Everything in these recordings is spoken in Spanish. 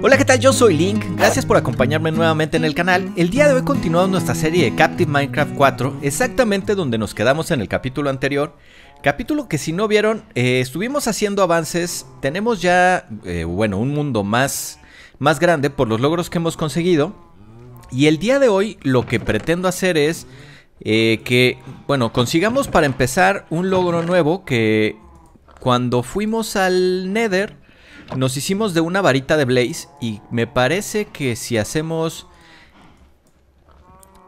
Hola, ¿qué tal? Yo soy Link, gracias por acompañarme nuevamente en el canal. El día de hoy continuamos nuestra serie de Captive Minecraft 4, exactamente donde nos quedamos en el capítulo anterior. Capítulo que si no vieron, eh, estuvimos haciendo avances, tenemos ya, eh, bueno, un mundo más, más grande por los logros que hemos conseguido. Y el día de hoy lo que pretendo hacer es eh, que, bueno, consigamos para empezar un logro nuevo que cuando fuimos al Nether nos hicimos de una varita de Blaze y me parece que si hacemos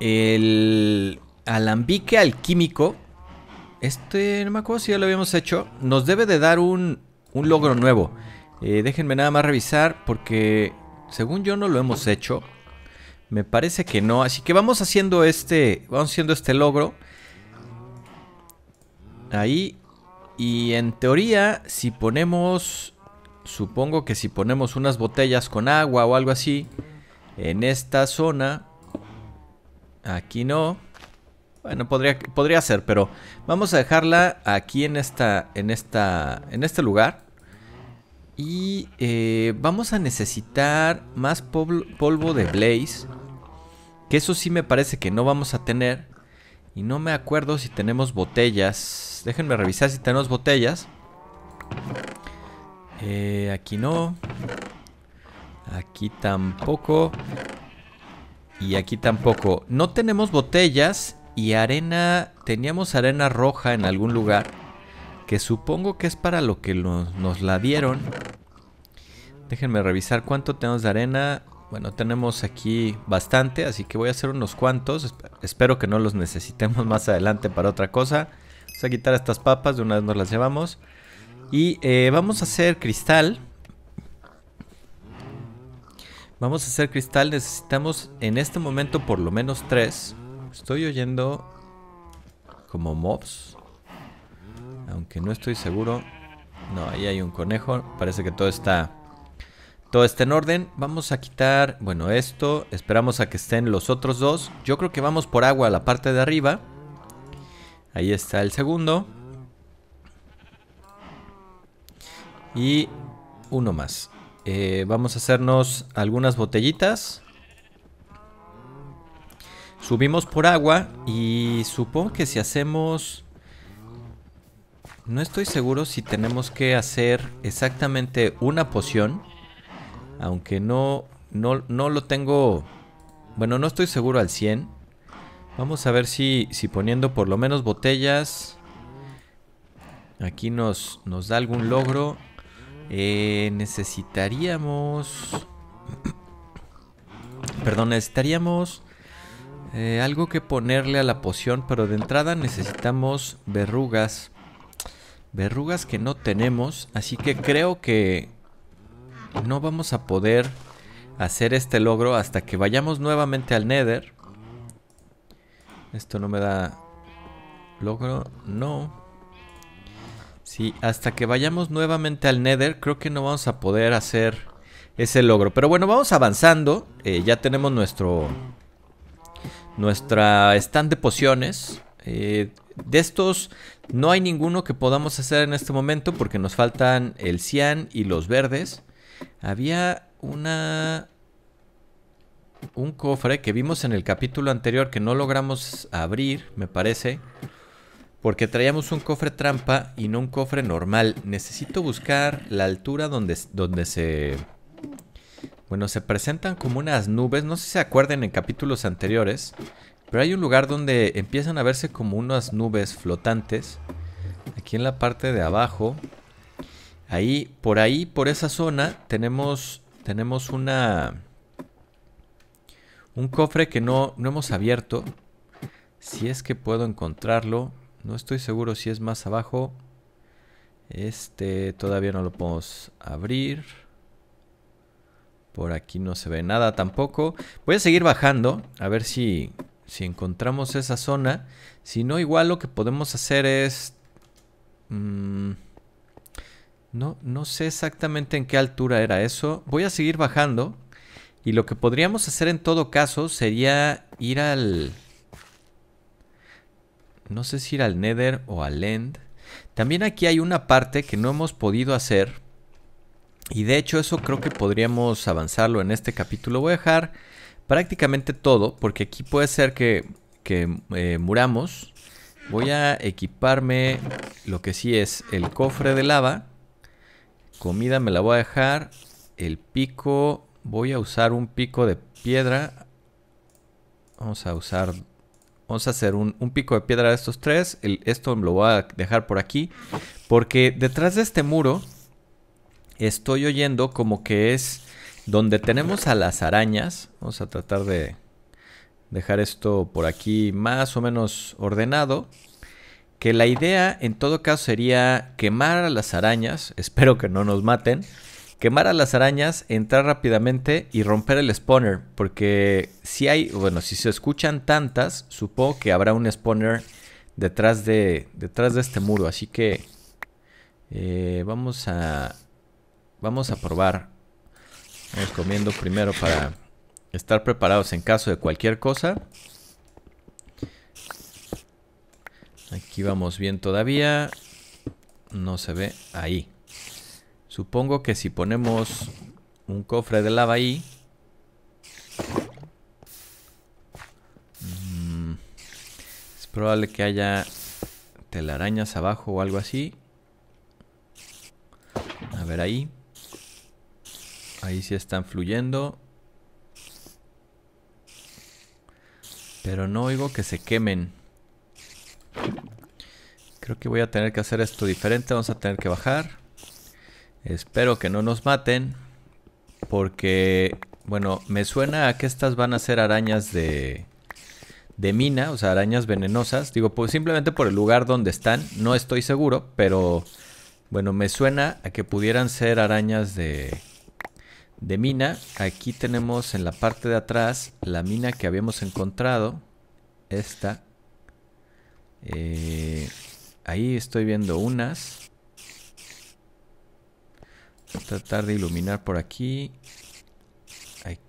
el alambique alquímico, este, no me acuerdo si ya lo habíamos hecho, nos debe de dar un, un logro nuevo. Eh, déjenme nada más revisar porque según yo no lo hemos hecho. Me parece que no, así que vamos haciendo este, vamos haciendo este logro. Ahí. Y en teoría, si ponemos Supongo que si ponemos unas botellas con agua o algo así en esta zona. Aquí no. Bueno, podría, podría ser, pero vamos a dejarla aquí en esta, en esta, en este lugar. Y eh, vamos a necesitar más polvo, polvo de Blaze. Que eso sí me parece que no vamos a tener. Y no me acuerdo si tenemos botellas. Déjenme revisar si tenemos botellas. Eh, aquí no. Aquí tampoco. Y aquí tampoco. No tenemos botellas y arena. Teníamos arena roja en algún lugar. Que supongo que es para lo que nos, nos la dieron. Déjenme revisar cuánto tenemos de arena. Bueno, tenemos aquí bastante, así que voy a hacer unos cuantos. Espero que no los necesitemos más adelante para otra cosa. Vamos a quitar estas papas, de una vez nos las llevamos. Y eh, vamos a hacer cristal. Vamos a hacer cristal. Necesitamos en este momento por lo menos tres. Estoy oyendo como mobs. Aunque no estoy seguro. No, ahí hay un conejo. Parece que todo está... Todo está en orden. Vamos a quitar, bueno, esto. Esperamos a que estén los otros dos. Yo creo que vamos por agua a la parte de arriba. Ahí está el segundo. Y uno más. Eh, vamos a hacernos algunas botellitas. Subimos por agua y supongo que si hacemos... No estoy seguro si tenemos que hacer exactamente una poción. Aunque no, no, lo tengo... Bueno, no estoy seguro al 100. Vamos a ver si, si poniendo por lo menos botellas... Aquí nos, nos da algún logro. Eh, necesitaríamos... Perdón, necesitaríamos eh, algo que ponerle a la poción, pero de entrada necesitamos verrugas. Verrugas que no tenemos, así que creo que no vamos a poder hacer este logro hasta que vayamos nuevamente al Nether. Esto no me da logro, no. Sí, hasta que vayamos nuevamente al Nether, creo que no vamos a poder hacer ese logro. Pero bueno, vamos avanzando. Eh, ya tenemos nuestro... Nuestra stand de pociones. Eh, de estos no hay ninguno que podamos hacer en este momento porque nos faltan el cian y los verdes. Había una... Un cofre que vimos en el capítulo anterior que no logramos abrir, me parece. Porque traíamos un cofre trampa y no un cofre normal. Necesito buscar la altura donde, donde se... Bueno, se presentan como unas nubes. No sé si se acuerdan en capítulos anteriores. Pero hay un lugar donde empiezan a verse como unas nubes flotantes. Aquí en la parte de abajo. Ahí, por ahí, por esa zona, tenemos, tenemos una... Un cofre que no, no hemos abierto. Si es que puedo encontrarlo. No estoy seguro si es más abajo. Este todavía no lo podemos abrir. Por aquí no se ve nada tampoco. Voy a seguir bajando. A ver si, si encontramos esa zona. Si no, igual lo que podemos hacer es... Mm, no, no sé exactamente en qué altura era eso. Voy a seguir bajando. Y lo que podríamos hacer en todo caso sería ir al... No sé si ir al Nether o al End. También aquí hay una parte que no hemos podido hacer. Y de hecho eso creo que podríamos avanzarlo en este capítulo. Voy a dejar prácticamente todo porque aquí puede ser que, que eh, muramos. Voy a equiparme lo que sí es el cofre de lava. Comida me la voy a dejar. El pico. Voy a usar un pico de piedra. Vamos a usar Vamos a hacer un, pico de piedra de estos tres. esto lo voy a dejar por aquí. Porque detrás de este muro estoy oyendo como que es donde tenemos a las arañas. Vamos a tratar de dejar esto por aquí más o menos ordenado. Que la idea en todo caso sería quemar a las arañas. Espero que no nos maten quemar a las arañas, entrar rápidamente y romper el spawner. Porque si hay, bueno, si se escuchan tantas, supongo que habrá un spawner detrás de, detrás de este muro. Así que eh, vamos a, vamos a probar. Vamos comiendo primero para estar preparados en caso de cualquier cosa. Aquí vamos bien todavía. No se ve ahí. Supongo que si ponemos un cofre de lava ahí... Mm, es probable que haya telarañas abajo o algo así. A ver ahí. Ahí sí están fluyendo. Pero no oigo que se quemen. Creo que voy a tener que hacer esto diferente. Vamos a tener que bajar. Espero que no nos maten. Porque, bueno, me suena a que estas van a ser arañas de, de mina, o sea, arañas venenosas. Digo, pues simplemente por el lugar donde están, no estoy seguro, pero bueno, me suena a que pudieran ser arañas de, de mina. Aquí tenemos en la parte de atrás la mina que habíamos encontrado. Esta. Eh, ahí estoy viendo unas tratar de iluminar por aquí.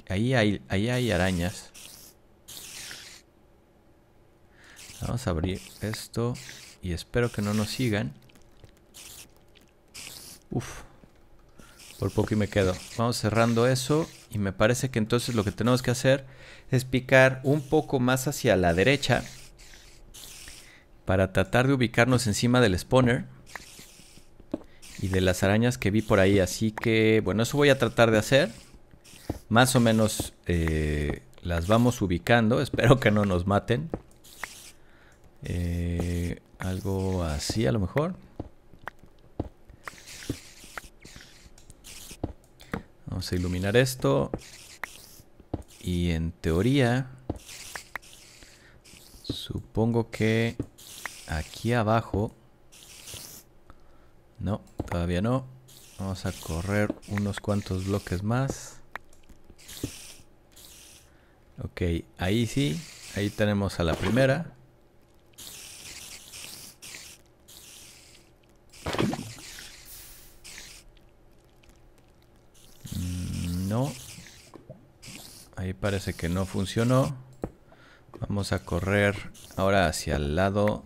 Ahí hay, ahí hay arañas. Vamos a abrir esto y espero que no nos sigan. Uf, por poco y me quedo. Vamos cerrando eso y me parece que entonces lo que tenemos que hacer es picar un poco más hacia la derecha para tratar de ubicarnos encima del spawner y de las arañas que vi por ahí. Así que, bueno, eso voy a tratar de hacer. Más o menos eh, las vamos ubicando. Espero que no nos maten. Eh, algo así a lo mejor. Vamos a iluminar esto. Y en teoría, supongo que aquí abajo no, todavía no. Vamos a correr unos cuantos bloques más. Ok, ahí sí. Ahí tenemos a la primera. Mm, no. Ahí parece que no funcionó. Vamos a correr ahora hacia el lado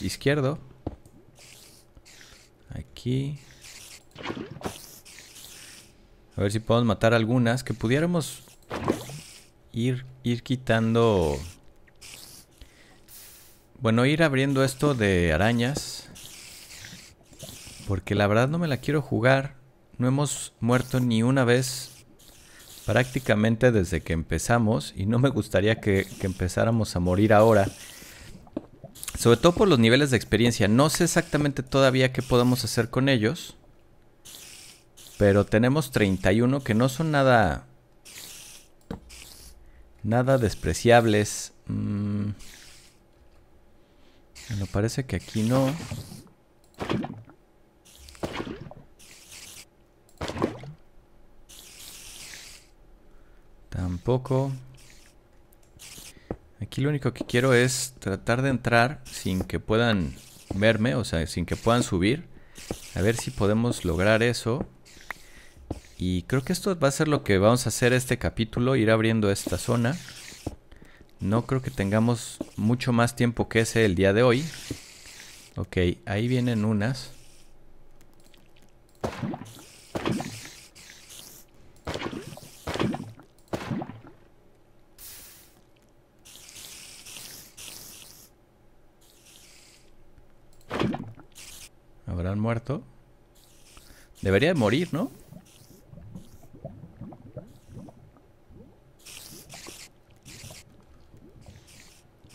izquierdo. A ver si podemos matar algunas. Que pudiéramos ir, ir quitando... Bueno, ir abriendo esto de arañas. Porque la verdad no me la quiero jugar. No hemos muerto ni una vez prácticamente desde que empezamos. Y no me gustaría que empezáramos a morir ahora. Sobre todo por los niveles de experiencia. No sé exactamente todavía qué podemos hacer con ellos. Pero tenemos 31 que no son nada... Nada despreciables. Mm. Me parece que aquí no. Tampoco. Aquí lo único que quiero es tratar de entrar sin que puedan verme, o sea, sin que puedan subir. A ver si podemos lograr eso. Y creo que esto va a ser lo que vamos a hacer este capítulo, ir abriendo esta zona. No creo que tengamos mucho más tiempo que ese el día de hoy. Ok, ahí vienen unas. Debería de morir, ¿no?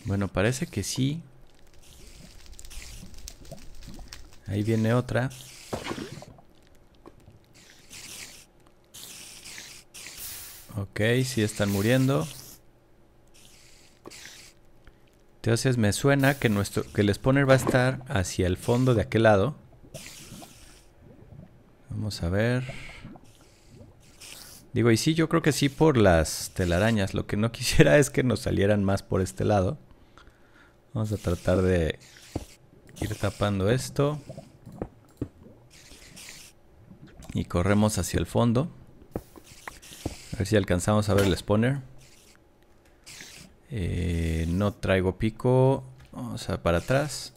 Bueno, parece que sí. Ahí viene otra. Ok, sí están muriendo. Entonces me suena que, nuestro, que el spawner va a estar hacia el fondo de aquel lado. Vamos a ver. Digo, y sí, yo creo que sí por las telarañas. Lo que no quisiera es que nos salieran más por este lado. Vamos a tratar de ir tapando esto. Y corremos hacia el fondo. A ver si alcanzamos a ver el spawner. Eh, no traigo pico. Vamos a para atrás.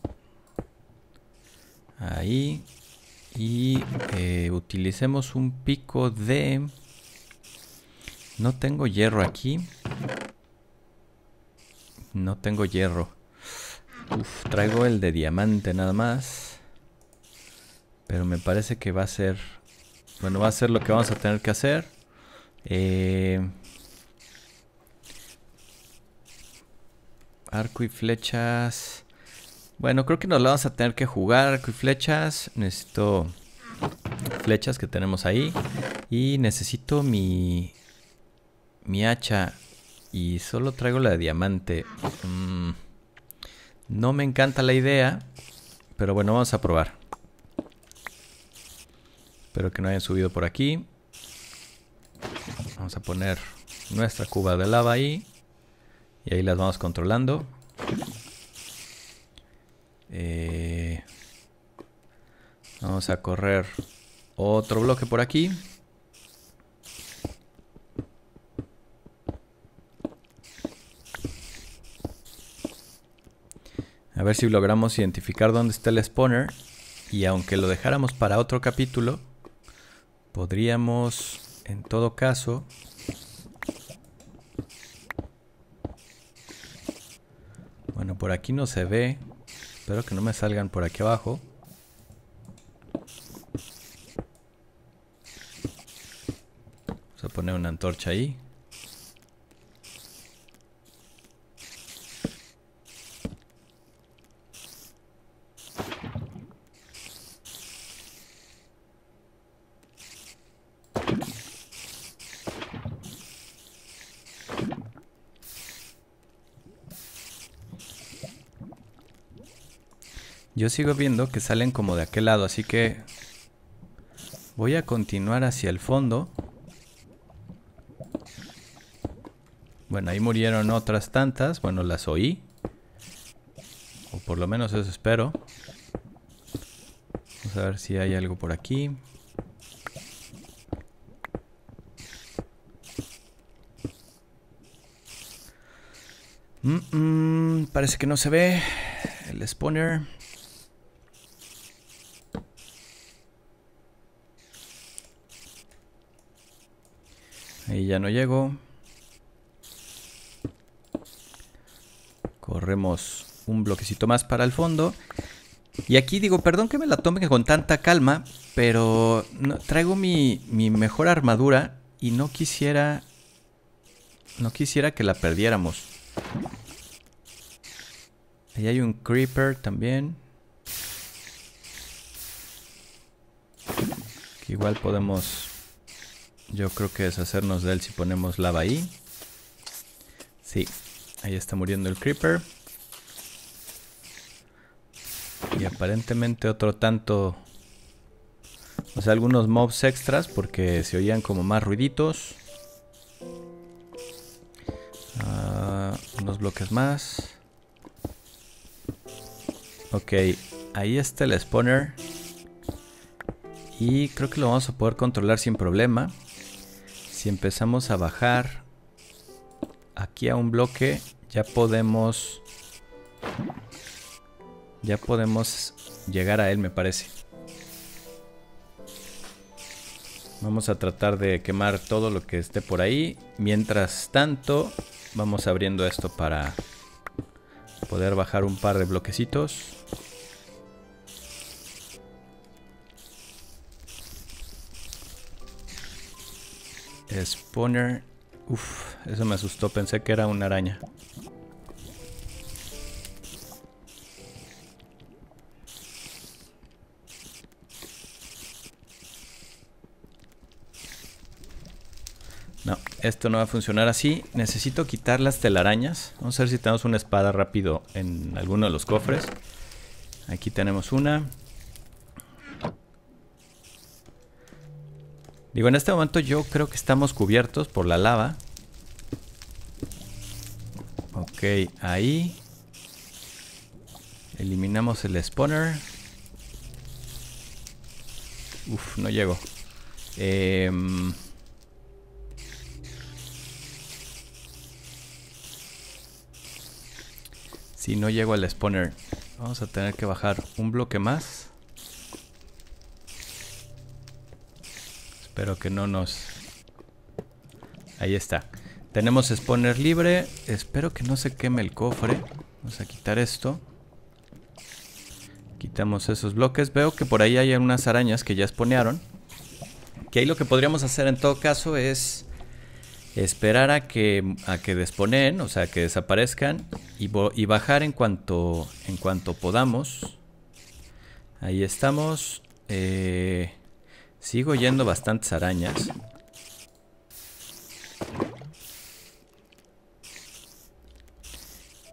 Ahí y eh, utilicemos un pico de... No tengo hierro aquí. No tengo hierro. Uf, traigo el de diamante nada más. Pero me parece que va a ser... Bueno, va a ser lo que vamos a tener que hacer. Eh, arco y flechas. Bueno, creo que nos la vamos a tener que jugar. con flechas. Necesito flechas que tenemos ahí. Y necesito mi... Mi hacha. Y solo traigo la de diamante. Mm, no me encanta la idea. Pero bueno, vamos a probar. Espero que no hayan subido por aquí. Vamos a poner nuestra cuba de lava ahí. Y ahí las vamos controlando. Eh, vamos a correr otro bloque por aquí. A ver si logramos identificar dónde está el spawner. Y aunque lo dejáramos para otro capítulo, podríamos en todo caso bueno por aquí no se ve Espero que no me salgan por aquí abajo. Vamos a poner una antorcha ahí. sigo viendo que salen como de aquel lado, así que voy a continuar hacia el fondo. Bueno, ahí murieron otras tantas. Bueno, las oí. O por lo menos eso espero. Vamos a ver si hay algo por aquí. Mm, mm, parece que no se ve el spawner. Ahí ya no llego. Corremos un bloquecito más para el fondo. Y aquí digo, perdón que me la tome con tanta calma, pero traigo mi, mi mejor armadura y no quisiera... No quisiera que la perdiéramos. Ahí hay un creeper también. Que igual podemos yo creo que deshacernos de él si ponemos lava ahí. Sí, ahí está muriendo el creeper. Y aparentemente otro tanto... O sea, algunos mobs extras porque se oían como más ruiditos. Ah, unos bloques más. Ok, ahí está el spawner. Y creo que lo vamos a poder controlar sin problema si empezamos a bajar aquí a un bloque, ya podemos... Ya podemos llegar a él, me parece. Vamos a tratar de quemar todo lo que esté por ahí. Mientras tanto, vamos abriendo esto para poder bajar un par de bloquecitos. Spawner. Uf, eso me asustó. Pensé que era una araña. No, esto no va a funcionar así. Necesito quitar las telarañas. Vamos a ver si tenemos una espada rápido en alguno de los cofres. Aquí tenemos una. Digo, en este momento yo creo que estamos cubiertos por la lava. Ok, ahí. Eliminamos el spawner. Uf, no llego. Em, si no llego al spawner. Vamos a tener que bajar un bloque más. pero que no nos... Ahí está. Tenemos exponer libre. Espero que no se queme el cofre. Vamos a quitar esto. Quitamos esos bloques. Veo que por ahí hay unas arañas que ya spawnearon. Que ahí lo que podríamos hacer en todo caso es esperar a que, a que desponen, o sea, que desaparezcan y, y, bajar en cuanto, en cuanto podamos. Ahí estamos. Eh, Sigo yendo bastantes arañas.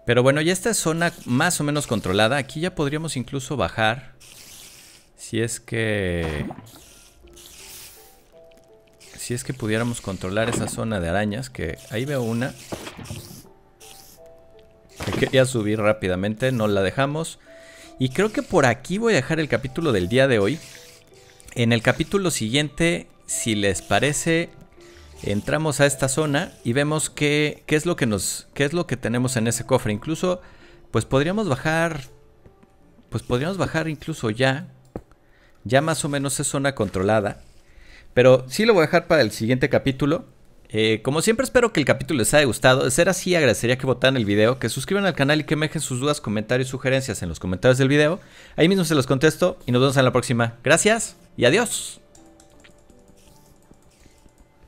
Pero bueno, ya esta es zona más o menos controlada. Aquí ya podríamos incluso bajar. Si es que... Si es que pudiéramos controlar esa zona de arañas, que ahí veo una. Que quería subir rápidamente, no la dejamos. Y creo que por aquí voy a dejar el capítulo del día de hoy. En el capítulo siguiente, si les parece, entramos a esta zona y vemos qué, qué es lo que nos qué es lo que tenemos en ese cofre incluso pues podríamos bajar pues podríamos bajar incluso ya ya más o menos es zona controlada pero sí lo voy a dejar para el siguiente capítulo eh, como siempre espero que el capítulo les haya gustado de ser así agradecería que votaran el video que suscriban al canal y que me dejen sus dudas comentarios sugerencias en los comentarios del video ahí mismo se los contesto y nos vemos en la próxima gracias y adiós.